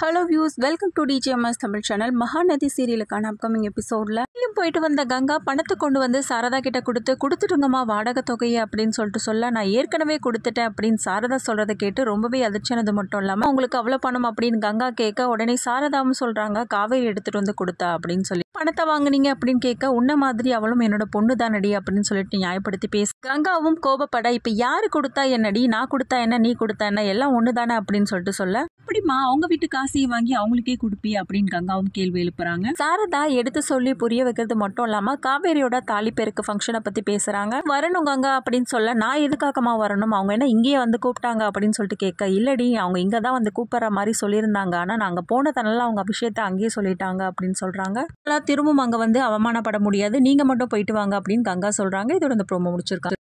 hello views welcome to DGMS Tamil channel Mahanadi சீரியலுக்கான upcoming எபிசோடில் வெளியும் போயிட்டு வந்த கங்கா பணத்தை கொண்டு வந்து சாரதா கிட்ட கொடுத்து கொடுத்துட்டுங்கம்மா வாடகை தொகையை அப்படின்னு சொல்லிட்டு சொல்ல நான் ஏற்கனவே கொடுத்துட்டேன் அப்படின்னு சாரதா சொல்கிறத கேட்டு ரொம்பவே அதிர்ச்சியானது மட்டும் இல்லாமல் அவங்களுக்கு அவ்வளோ பணம் அப்படின்னு கங்கா கேட்க உடனே சாரதாவும் சொல்கிறாங்க காவேரி எடுத்துகிட்டு வந்து கொடுத்தா அப்படின்னு சொல்லி பணத்தை வாங்கினீங்க அப்படின்னு கேட்க உன்ன மாதிரி அவளும் என்னோட பொண்ணு அடி அப்படின்னு சொல்லிட்டு நியாயப்படுத்தி பேச கங்காவும் கோபப்பட இப்போ யார் கொடுத்தா என்னடி நான் கொடுத்தா என்ன நீ கொடுத்தா என்ன எல்லாம் ஒன்று தானே அப்படின்னு சொல்லிட்டு சொல்ல அப்படிமா அவங்க வீட்டுக்காக காசையை வாங்கி அவங்களுக்கே கொடுப்பி அப்படின்னு கங்காவும் கேள்வி எழுப்புறாங்க சாரதா எடுத்து சொல்லி புரிய வைக்கிறது மட்டும் இல்லாம காவேரியோட தாலிப்பேருக்கு ஃபங்க்ஷனை பத்தி பேசுறாங்க வரணும் கங்கா அப்படின்னு சொல்ல நான் எதுக்காகமா வரணும் அவங்க என்ன இங்கேயே வந்து கூப்பிட்டாங்க அப்படின்னு சொல்லிட்டு கேட்க இல்லடி அவங்க இங்க தான் வந்து கூப்பிட்ற மாதிரி சொல்லியிருந்தாங்க ஆனால் நாங்கள் போனதனால அவங்க விஷயத்த அங்கேயே சொல்லிட்டாங்க அப்படின்னு சொல்றாங்க திரும்பவும் அங்கே வந்து அவமானப்பட முடியாது நீங்க மட்டும் போயிட்டு வாங்க அப்படின்னு கங்கா சொல்றாங்க இதோட இந்த ப்ரோமோ முடிச்சிருக்காங்க